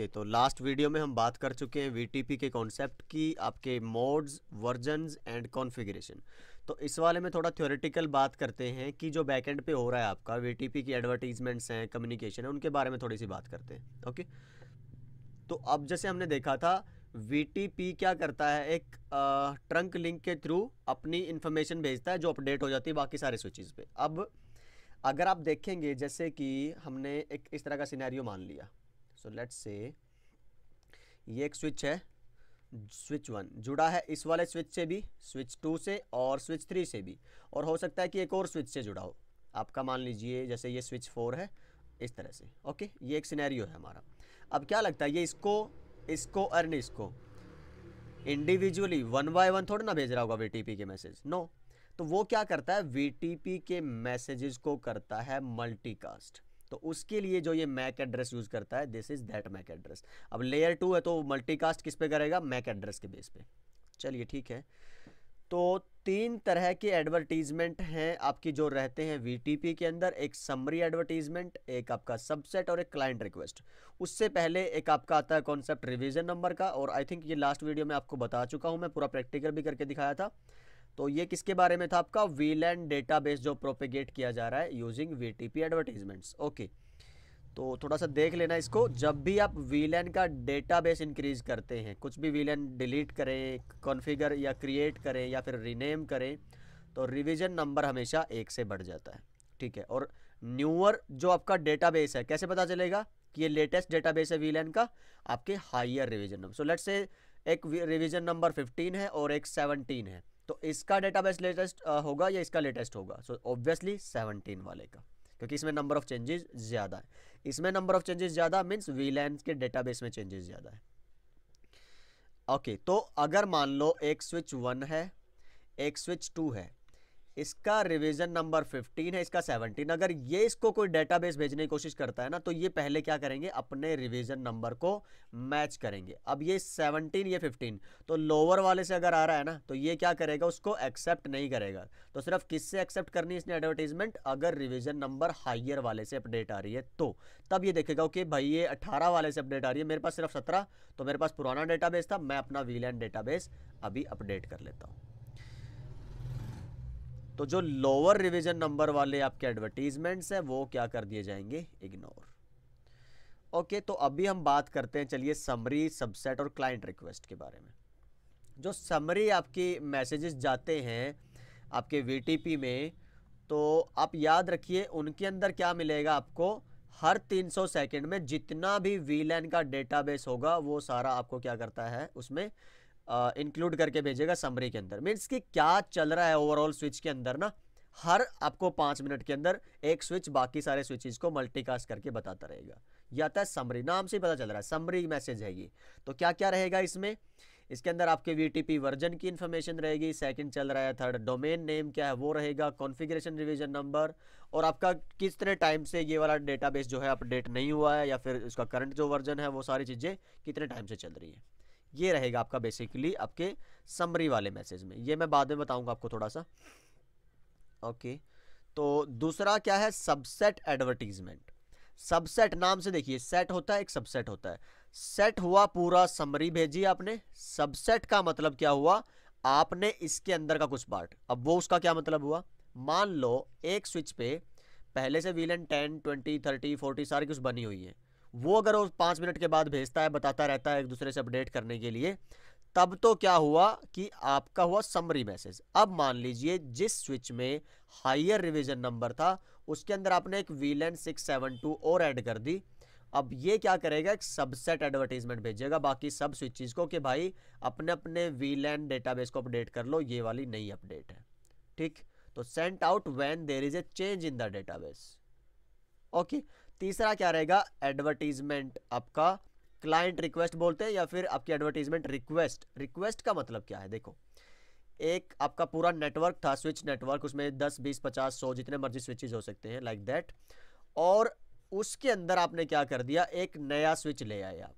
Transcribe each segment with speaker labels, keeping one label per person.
Speaker 1: Okay तो last video में हम बात कर चुके हैं वी के कॉन्सेप्ट की आपके मोड्स वर्जन्स एंड कॉन्फ़िगरेशन तो इस वाले में थोड़ा थ्योरेटिकल बात करते हैं कि जो बैकएंड पे हो रहा है आपका वी की एडवर्टीजमेंट्स हैं कम्युनिकेशन है उनके बारे में थोड़ी सी बात करते हैं ओके तो अब जैसे हमने देखा था वी क्या करता है एक आ, ट्रंक लिंक के थ्रू अपनी इन्फॉर्मेशन भेजता है जो अपडेट हो जाती है बाकी सारे स्विचेज़ पे अब अगर आप देखेंगे जैसे कि हमने एक इस तरह का सिनेरियो मान लिया सो लेट्स से ये एक स्विच है स्विच वन जुड़ा है इस वाले स्विच से भी स्विच टू से और स्विच थ्री से भी और हो सकता है कि एक और स्विच से जुड़ा हो आपका मान लीजिए जैसे ये स्विच फोर है इस तरह से ओके ये एक सिनेरियो है हमारा अब क्या लगता है ये इसको इसको अर्न इसको इंडिविजुअली वन बाय वन थोड़ा ना भेज रहा होगा वी के मैसेज नो no. तो वो क्या करता है वी के मैसेजेस को करता है मल्टीकास्ट तो उसके लिए जो ये मैक एड्रेस यूज़ करता है this is that MAC address अब लेयर टू है तो मल्टीकास्ट किस पे करेगा मैक एड्रेस के बेस पे चलिए ठीक है तो तीन तरह के एडवर्टीज़मेंट हैं आपकी जो रहते हैं वीटीपी के अंदर एक समरी एडवर्टीज़मेंट एक आपका सबसेट और एक क्लाइंट रिक्वेस्ट उससे पहले एक आपका आता है कॉन्सेप्ट रिवीजन नंबर का और आई थिंक ये लास्ट वीडियो में आपको बता चुका हूँ मैं पूरा प्रैक्टिकल भी करके दिखाया था तो ये किसके बारे में था आपका वीलैंड डेटाबेस जो प्रोपेगेट किया जा रहा है यूजिंग वीटीपी एडवर्टीजमेंट्स ओके तो थोड़ा सा देख लेना इसको जब भी आप एंड का डेटाबेस इंक्रीज करते हैं कुछ भी वीलैन डिलीट करें कॉन्फ़िगर या क्रिएट करें या फिर रीनेम करें तो रिविजन नंबर हमेशा एक से बढ़ जाता है ठीक है और न्यूअर जो आपका डेटाबेस है कैसे पता चलेगा कि ये लेटेस्ट डेटाबेस है वीलैन का आपके higher revision number so let's say एक रिविजन नंबर फिफ्टीन है और एक सेवनटीन है तो इसका डेटाबेस लेटेस्ट होगा या इसका लेटेस्ट होगा सो ऑब्वियसली सेवनटीन वाले का क्योंकि इसमें नंबर ऑफ चेंजेस ज़्यादा है इसमें नंबर ऑफ चेंजेस ज़्यादा मीन्स वीलैन के डेटाबेस में चेंजेस ज़्यादा है ओके okay, तो अगर मान लो एक स्विच वन है एक स्विच टू है इसका रिवीजन नंबर 15 है इसका 17 अगर ये इसको कोई डेटाबेस भेजने की कोशिश करता है ना तो ये पहले क्या करेंगे अपने रिवीजन नंबर को मैच करेंगे अब ये 17 ये 15 तो लोअर वाले से अगर आ रहा है ना तो ये क्या करेगा उसको एक्सेप्ट नहीं करेगा तो सिर्फ किससे एक्सेप्ट करनी इसने एडवर्टीजमेंट अगर रिविजन नंबर हाइयर वाले से अपडेट आ रही है तो तब ये देखेगा कि भाई ये अठारह वाले से अपडेट आ रही है मेरे पास सिर्फ सत्रह तो मेरे पास पुराना डेटाबेस था मैं अपना वीलैंड डेटाबेस अभी अपडेट कर लेता हूँ तो जो लोअर रिवीजन नंबर वाले आपके एडवर्टीजमेंट्स हैं वो क्या कर दिए जाएंगे इग्नोर ओके okay, तो अभी हम बात करते हैं चलिए समरी सबसेट और क्लाइंट रिक्वेस्ट के बारे में जो समरी आपकी मैसेजेस जाते हैं आपके वी में तो आप याद रखिए उनके अंदर क्या मिलेगा आपको हर 300 सेकंड में जितना भी वीलैन का डेटाबेस होगा वो सारा आपको क्या करता है उसमें इंक्लूड करके भेजेगा समरी के अंदर मीन्स कि क्या चल रहा है ओवरऑल स्विच के अंदर ना हर आपको पाँच मिनट के अंदर एक स्विच बाकी सारे स्विचेज को मल्टीकास्ट करके बताता रहेगा यह आता है समरी नाम से पता चल रहा है समरी मैसेज है ये तो क्या क्या रहेगा इसमें इसके अंदर आपके वी वर्जन की इन्फॉर्मेशन रहेगी सेकंड चल रहा है थर्ड डोमेन नेम क्या है वो रहेगा कॉन्फ़िगरेशन रिवीजन नंबर और आपका किस तरह टाइम से ये वाला डेटाबेस जो है अपडेट नहीं हुआ है या फिर उसका करंट जो वर्जन है वो सारी चीज़ें कितने टाइम से चल रही है ये रहेगा आपका बेसिकली आपके समरी वाले मैसेज में ये मैं बाद में बताऊंगा आपको थोड़ा सा ओके तो दूसरा क्या है सबसेट एडवर्टीजमेंट सबसेट नाम से देखिए सेट होता है एक सबसेट होता है सेट हुआ पूरा समरी भेजी आपने सबसेट का मतलब क्या हुआ आपने इसके अंदर का कुछ पार्ट अब वो उसका क्या मतलब हुआ मान लो एक स्विच पे पहले से VLAN ten twenty thirty forty सारी कुछ बनी हुई है वो अगर वो पाँच मिनट के बाद भेजता है बताता रहता है एक दूसरे से अपडेट करने के लिए तब तो क्या हुआ कि आपका हुआ समरी मैसेज अब मान लीजिए जिस स्विच में हायर रिवीजन नंबर था उसके अंदर आपने एक वीलैन सिक्स सेवन टू और ऐड कर दी अब ये क्या करेगा एक सबसेट एडवर्टीजमेंट भेजेगा बाकी सब स्विचेज को कि भाई अपने अपने वीलैन डेटाबेस को अपडेट कर लो ये वाली नई अपडेट है ठीक तो sent out when there is a change in the database okay okay. तीसरा क्या रहेगा एडवर्टीजमेंट आपका क्लाइंट रिक्वेस्ट बोलते हैं या फिर आपकी एडवर्टीजमेंट रिक्वेस्ट रिक्वेस्ट का मतलब क्या है देखो एक आपका पूरा नेटवर्क था स्विच नेटवर्क उसमें दस बीस पचास सौ जितने मर्जी स्विचेज हो सकते हैं लाइक दैट और उसके अंदर आपने क्या कर दिया एक नया स्विच ले आए आप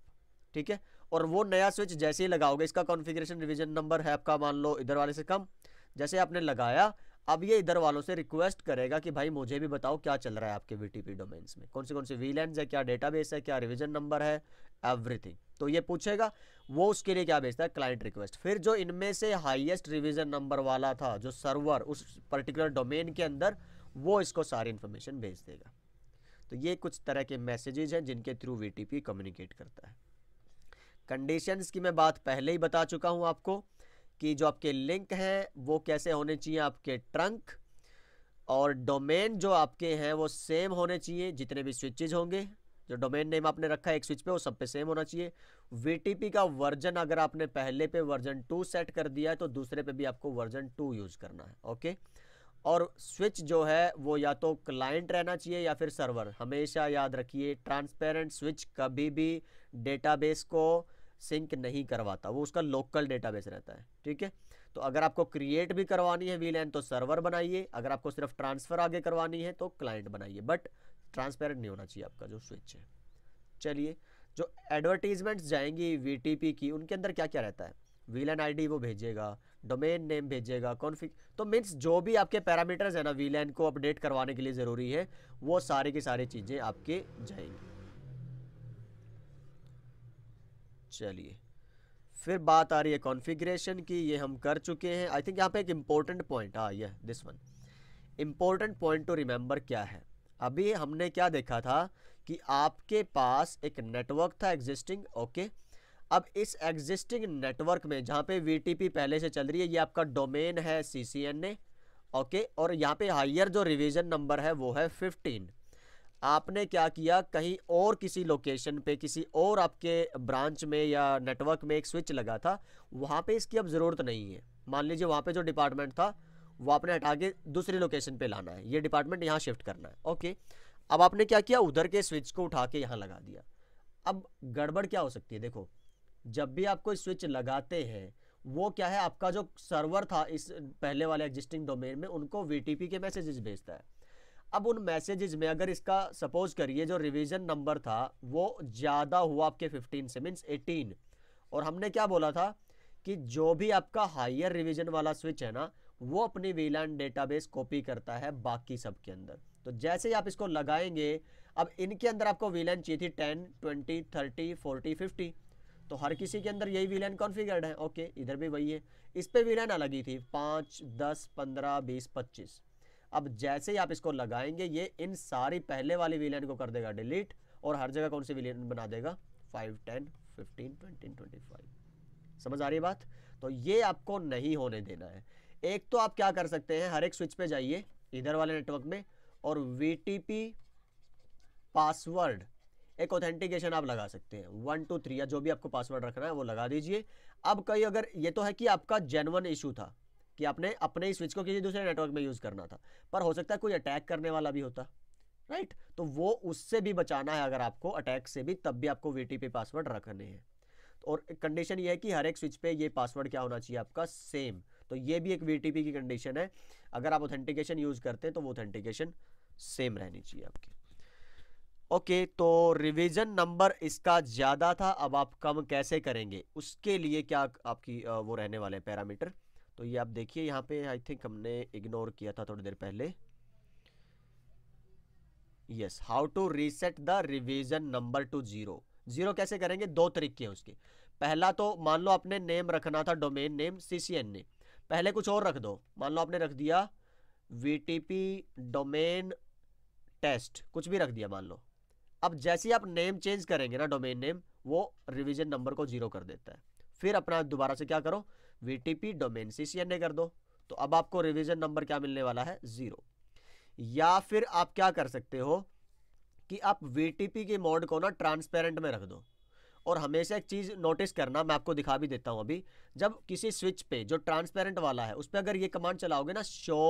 Speaker 1: ठीक है और वो नया स्विच जैसे ही लगाओगे इसका कॉन्फ़िगरेशन रिवीजन नंबर है आपका मान लो इधर वाले से कम जैसे आपने लगाया अब ये इधर वालों से रिक्वेस्ट करेगा कि भाई मुझे भी बताओ क्या चल रहा है आपके वी डोमेन्स में कौन से कौन से वी है क्या डेटाबेस है क्या रिविजन नंबर है एवरीथिंग तो ये पूछेगा वो उसके लिए क्या भेजता है क्लाइंट रिक्वेस्ट फिर जो इनमें से हाईएस्ट रिवीजन नंबर वाला था जो सर्वर उस पर्टिकुलर डोमेन के अंदर वो इसको सारी इंफॉर्मेशन भेज देगा तो ये कुछ तरह के मैसेजेज हैं जिनके थ्रू वी कम्युनिकेट करता है कंडीशंस की मैं बात पहले ही बता चुका हूँ आपको कि जो आपके लिंक हैं वो कैसे होने चाहिए आपके ट्रंक और डोमेन जो आपके हैं वो सेम होने चाहिए जितने भी स्विचेज होंगे जो डोमेन नेम आपने रखा है एक स्विच पे वो सब पे सेम होना चाहिए वी का वर्जन अगर आपने पहले पे वर्जन टू सेट कर दिया है तो दूसरे पे भी आपको वर्जन टू यूज़ करना है ओके और स्विच जो है वो या तो क्लाइंट रहना चाहिए या फिर सर्वर हमेशा याद रखिए ट्रांसपेरेंट स्विच कभी भी डेटाबेस को सिंक नहीं करवाता वो उसका लोकल डेटाबेस रहता है ठीक है तो अगर आपको क्रिएट भी करवानी है वीलैन तो सर्वर बनाइए अगर आपको सिर्फ ट्रांसफ़र आगे करवानी है तो क्लाइंट बनाइए बट ट्रांसपेरेंट नहीं होना चाहिए आपका जो स्विच है चलिए जो एडवर्टीजमेंट्स जाएंगी वी की उनके अंदर क्या क्या रहता है वीलैन आईडी वो भेजेगा डोमेन नेम भेजेगा कॉन्फिक तो मीन्स जो भी आपके पैरामीटर्स है ना वीलैन को अपडेट करवाने के लिए ज़रूरी है वो सारी की सारी चीज़ें आपके जाएंगी चलिए फिर बात आ रही है कॉन्फ़िगरेशन की ये हम कर चुके हैं आई थिंक यहाँ पे एक इम्पोर्टेंट पॉइंट हाँ ये this one important point to remember क्या है अभी हमने क्या देखा था कि आपके पास एक नेटवर्क था एग्जिस्टिंग ओके अब इस एग्जिस्टिंग नेटवर्क में जहाँ पे वी पहले से चल रही है ये आपका डोमेन है सी सी एन ओके और यहाँ पे हाइयर जो रिविजन नंबर है वो है फिफ्टीन आपने क्या किया कहीं और किसी लोकेशन पे किसी और आपके ब्रांच में या नेटवर्क में एक स्विच लगा था वहाँ पे इसकी अब ज़रूरत नहीं है मान लीजिए वहाँ पे जो डिपार्टमेंट था वो आपने हटा के दूसरी लोकेशन पे लाना है ये डिपार्टमेंट यहाँ शिफ्ट करना है ओके अब आपने क्या किया उधर के स्विच को उठा के यहाँ लगा दिया अब गड़बड़ क्या हो सकती है देखो जब भी आप कोई स्विच लगाते हैं वो क्या है आपका जो सर्वर था इस पहले वाले एग्जिस्टिंग डोमेन में उनको वी के मैसेजेस भेजता है अब उन मैसेजेस में अगर इसका सपोज करिए जो रिवीजन नंबर था वो ज़्यादा हुआ आपके 15 से मीन्स 18 और हमने क्या बोला था कि जो भी आपका हायर रिवीजन वाला स्विच है ना वो अपनी वीलैन डेटाबेस कॉपी करता है बाकी सब के अंदर तो जैसे ही आप इसको लगाएंगे अब इनके अंदर आपको वीलैन चाहिए थी ten twenty thirty forty fifty तो हर किसी के अंदर यही वीलैन कॉन्फिगर्ड है ओके इधर भी वही है इस पर वीलैन अलग ही थी पाँच दस पंद्रह बीस पच्चीस अब जैसे ही आप इसको लगाएंगे ये इन सारी पहले वाली वी को कर देगा डिलीट और हर जगह कौन सी वी बना देगा five ten fifteen twenty twenty five समझ आ रही बात तो ये आपको नहीं होने देना है एक तो आप क्या कर सकते हैं हर एक स्विच पे जाइए इधर वाले नेटवर्क में और वी पासवर्ड एक ऑथेंटिकेशन आप लगा सकते हैं वन टू थ्री या जो भी आपको पासवर्ड रखना है वो लगा दीजिए अब कई अगर ये तो है कि आपका जेनवन इशू था कि आपने अपने ही स्विच को किसी दूसरे नेटवर्क में यूज़ करना था पर हो सकता है कोई अटैक करने वाला भी होता राइट तो वो उससे भी बचाना है अगर आपको अटैक से भी तब भी आपको वी पासवर्ड रखने हैं और कंडीशन ये है कि हर एक स्विच पे ये पासवर्ड क्या होना चाहिए आपका सेम तो ये भी एक वी की कंडीशन है अगर आप ऑथेंटिकेशन यूज़ करते हैं तो वो ऑथेंटिकेशन सेम रहनी चाहिए आपकी ओके okay, तो रिवीजन नंबर इसका ज़्यादा था अब आप कम कैसे करेंगे उसके लिए क्या आपकी वो रहने वाले पैरामीटर तो ये आप देखिए यहाँ पे आई थिंक हमने इग्नोर किया था थोड़ी देर पहले yes how to reset the revision number to zero zero कैसे करेंगे दो तरीके हैं उसके पहला तो मान लो आपने नेम रखना था domain name C C N ने पहले कुछ और रख दो मान लो आपने रख दिया V T P domain test कुछ भी रख दिया मान लो अब जैसे ही आप नेम चेंज करेंगे ना डोमेन नेम वो रिवीजन नंबर को जीरो कर देता है फिर अपना दोबारा से क्या करो VTP domain C C N A कर दो तो अब आपको रिविजन नंबर क्या मिलने वाला है जीरो या फिर आप क्या कर सकते हो कि आप वीटीपी के मोड को ना ट्रांसपेरेंट में रख दो और हमेशा एक चीज़ नोटिस करना मैं आपको दिखा भी देता हूँ अभी जब किसी स्विच पे जो ट्रांसपेरेंट वाला है उस पर अगर ये कमांड चलाओगे ना शो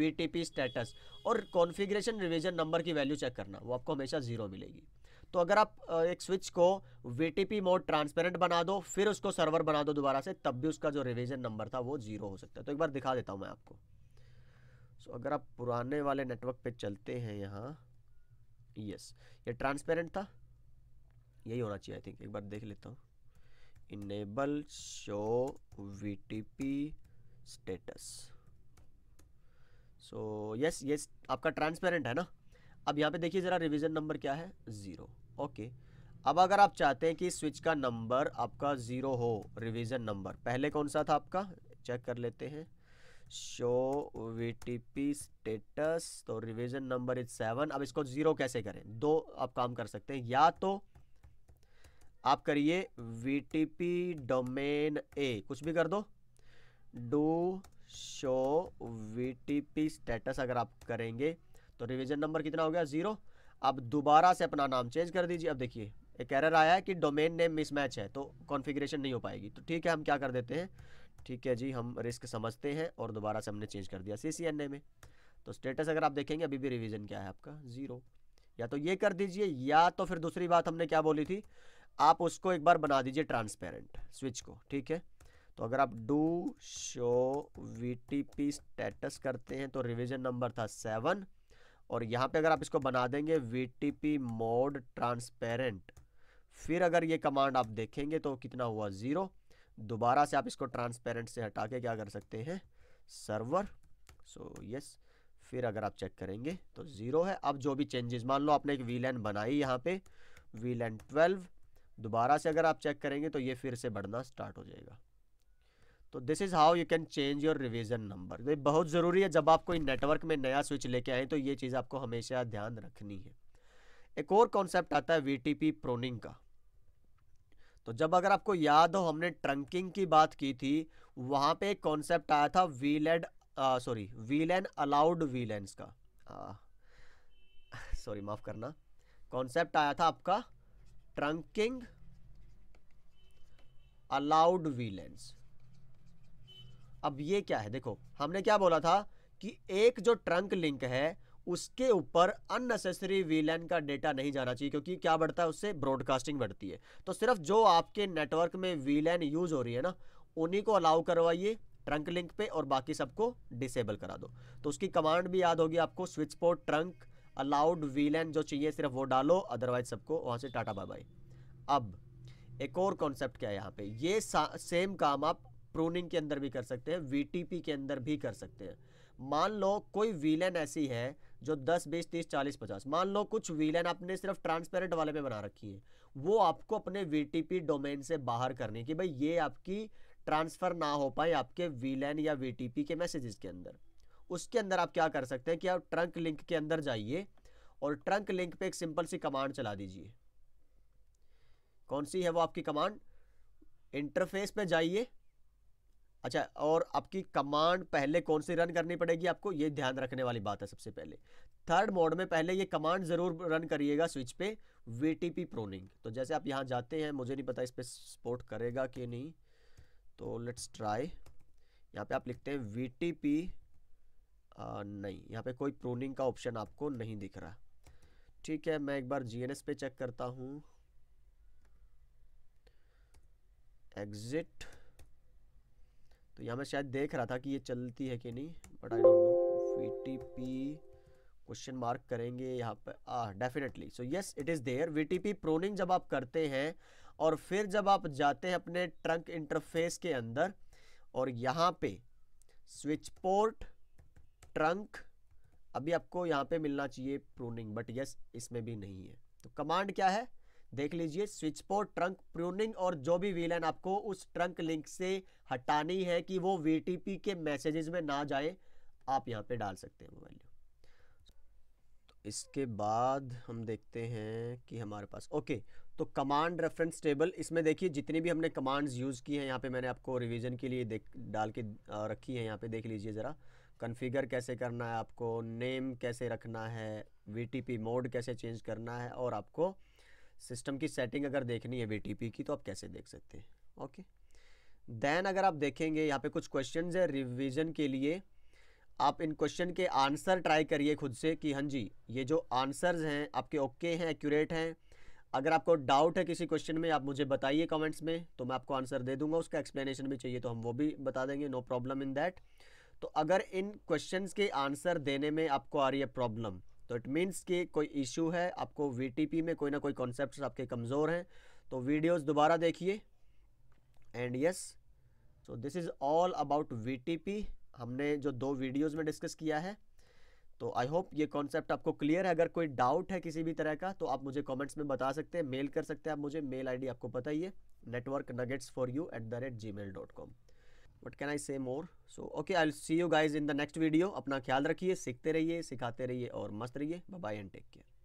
Speaker 1: वी स्टेटस और कॉन्फ़िगरेशन रिविजन नंबर की वैल्यू चेक करना वो आपको हमेशा जीरो मिलेगी तो अगर आप एक स्विच को वी मोड ट्रांसपेरेंट बना दो फिर उसको सर्वर बना दो दोबारा से तब भी उसका जो रिविजन नंबर था वो जीरो हो सकता है तो एक बार दिखा देता हूँ मैं आपको सो अगर आप पुराने वाले नेटवर्क पर चलते हैं यहाँ यस ये ट्रांसपेरेंट था यही होना चाहिए आई थिंक एक बार देख लेता हूँ enable show V T P status so yes ये आपका ट्रांसपेरेंट है ना अब यहाँ पे देखिए ज़रा रिवीजन नंबर क्या है ज़ीरो ओके अब अगर आप चाहते हैं कि स्विच का नंबर आपका ज़ीरो हो रिवीजन नंबर पहले कौन सा था आपका चेक कर लेते हैं शो वी स्टेटस तो रिवीजन नंबर इज सेवन अब इसको ज़ीरो कैसे करें दो आप काम कर सकते हैं या तो आप करिए वी डोमेन ए कुछ भी कर दो डू शो वी स्टेटस अगर आप करेंगे तो रिवीजन नंबर कितना हो गया जीरो अब दोबारा से अपना नाम चेंज कर दीजिए अब देखिए एक एरर आया है कि डोमेन नेम मिसमैच है तो कॉन्फ़िगरेशन नहीं हो पाएगी तो ठीक है हम क्या कर देते हैं ठीक है जी हम रिस्क समझते हैं और दोबारा से हमने चेंज कर दिया सी सी एन ए में तो स्टेटस अगर आप देखेंगे अभी भी रिवीजन क्या है आपका ज़ीरो या तो ये कर दीजिए या तो फिर दूसरी बात हमने क्या बोली थी आप उसको एक बार बना दीजिए ट्रांसपेरेंट स्विच को ठीक है तो अगर आप do show V T P status करते हैं तो रिविजन नंबर था सेवन और यहाँ पे अगर आप इसको बना देंगे V T P mode transparent फिर अगर ये कमांड आप देखेंगे तो कितना हुआ ज़ीरो दोबारा से आप इसको ट्रांसपेरेंट से हटा के क्या कर सकते हैं server so so, yes yes. फिर अगर आप चेक करेंगे तो ज़ीरो है अब जो भी चेंजेस मान लो आपने एक वी लैन बनाई यहाँ पे वी लैन ट्वेल्व दोबारा से अगर आप चेक करेंगे तो ये फिर से बढ़ना स्टार्ट हो जाएगा तो this is how you can change your revision number ये बहुत ज़रूरी है जब आप कोई नेटवर्क में नया स्विच लेके आए तो ये चीज़ आपको हमेशा ध्यान रखनी है एक और कॉन्सेप्ट आता है वी प्रोनिंग का तो जब अगर आपको याद हो हमने ट्रंकिंग की बात की थी वहाँ पे एक कॉन्सेप्ट आया था वीलेड सॉरी वीलैन अलाउड वीलैंड का सॉरी माफ़ करना कॉन्सेप्ट आया था आपका ट्रंकिंग अलाउड वीलैंड्स अब ये क्या है देखो हमने क्या बोला था कि एक जो ट्रंक लिंक है उसके ऊपर अननेसेसरी वीलैन का डेटा नहीं जाना चाहिए क्योंकि क्या बढ़ता है उससे ब्रॉडकास्टिंग बढ़ती है तो सिर्फ जो आपके नेटवर्क में वीलैन यूज हो रही है ना उन्हीं को अलाउ करवाइए ट्रंक लिंक पे और बाकी सबको डिसेबल करा दो तो उसकी कमांड भी याद होगी आपको switch port trunk allowed VLAN जो चाहिए सिर्फ वो डालो अदरवाइज सबको वहाँ से टाटा बाय बाय अब एक और कॉन्सेप्ट क्या है यहाँ पे ये सेम काम आप प्रोनिंग के अंदर भी कर सकते हैं वीटीपी के अंदर भी कर सकते हैं मान लो कोई वीलन ऐसी है जो 10, 20, 30, 40, 50 मान लो कुछ वीलन आपने सिर्फ ट्रांसपेरेंट वाले पे बना रखी है वो आपको अपने वीटीपी डोमेन से बाहर करने की भाई ये आपकी ट्रांसफ़र ना हो पाए आपके वीलन या वीटीपी के मैसेजेस के अंदर उसके अंदर आप क्या कर सकते हैं कि आप ट्रंक लिंक के अंदर जाइए और ट्रंक लिंक पे एक सिंपल सी कमांड चला दीजिए कौन सी है वो आपकी कमांड इंटरफेस पे जाइए अच्छा और आपकी कमांड पहले कौन सी रन करनी पड़ेगी आपको ये ध्यान रखने वाली बात है सबसे पहले थर्ड मोड में पहले ये कमांड ज़रूर रन करिएगा स्विच पे वी पी प्रोनिंग तो जैसे आप यहाँ जाते हैं मुझे नहीं पता इस पर सपोर्ट करेगा कि नहीं तो लेट्स ट्राई यहाँ पे आप लिखते हैं वी टी पी नहीं यहाँ पे कोई प्रोनिंग का ऑप्शन आपको नहीं दिख रहा ठीक है मैं एक बार जी पे चेक करता हूँ एग्जिट तो यहाँ मैं शायद देख रहा था कि ये चलती है कि नहीं but I don't know V T P question mark करेंगे यहाँ पर आ definitely so yes it is there V T P pruning जब आप करते हैं और फिर जब आप जाते हैं अपने ट्रंक इंटरफेस के अंदर और यहाँ पे स्विच पोर्ट ट्रंक अभी आपको यहाँ पे मिलना चाहिए प्रोनिंग बट यस इसमें भी नहीं है तो कमांड क्या है देख लीजिए स्विच पोर्ट ट्रंक प्रूनिंग और जो भी वीलन आपको उस ट्रंक लिंक से हटानी है कि वो वी के मैसेजेस में ना जाए आप यहाँ पे डाल सकते हैं मोबाइल तो इसके बाद हम देखते हैं कि हमारे पास ओके तो कमांड रेफरेंस टेबल इसमें देखिए जितनी भी हमने कमांड्स यूज़ की हैं यहाँ पे मैंने आपको रिवीजन के लिए देख डाल के रखी है यहाँ पे देख लीजिए ज़रा कन्फिगर कैसे करना है आपको नेम कैसे रखना है वी मोड कैसे चेंज करना है और आपको सिस्टम की सेटिंग अगर देखनी है वी की तो आप कैसे देख सकते हैं ओके देन अगर आप देखेंगे यहाँ पे कुछ क्वेश्चन है रिविजन के लिए आप इन क्वेश्चन के आंसर ट्राई करिए खुद से कि हाँ जी ये जो आंसर्स हैं आपके ओके हैं एक्यूरेट हैं अगर आपको डाउट है किसी क्वेश्चन में आप मुझे बताइए कमेंट्स में तो मैं आपको आंसर दे दूंगा उसका एक्सप्लेनेशन भी चाहिए तो हम वो भी बता देंगे नो प्रॉब्लम इन दैट तो अगर इन क्वेश्चंस के आंसर देने में आपको आ रही है प्रॉब्लम तो इट मीन्स कि कोई इशू है आपको वी में कोई ना कोई कॉन्सेप्ट आपके कमज़ोर हैं तो वीडियोज़ दोबारा देखिए and yes so this is all about V हमने जो दो वीडियोज़ में डिस्कस किया है तो आई होप ये कॉन्सेप्ट आपको क्लियर है अगर कोई डाउट है किसी भी तरह का तो आप मुझे कमेंट्स में बता सकते हैं मेल कर सकते हैं आप मुझे मेल आईडी आपको पता ही है network nuggets for you at the rate Gmail dot com what can I say more so okay I see you guys in the next video अपना ख्याल रखिए सीखते रहिए सिखाते रहिए और मस्त रहिए बाय एंड टेक केयर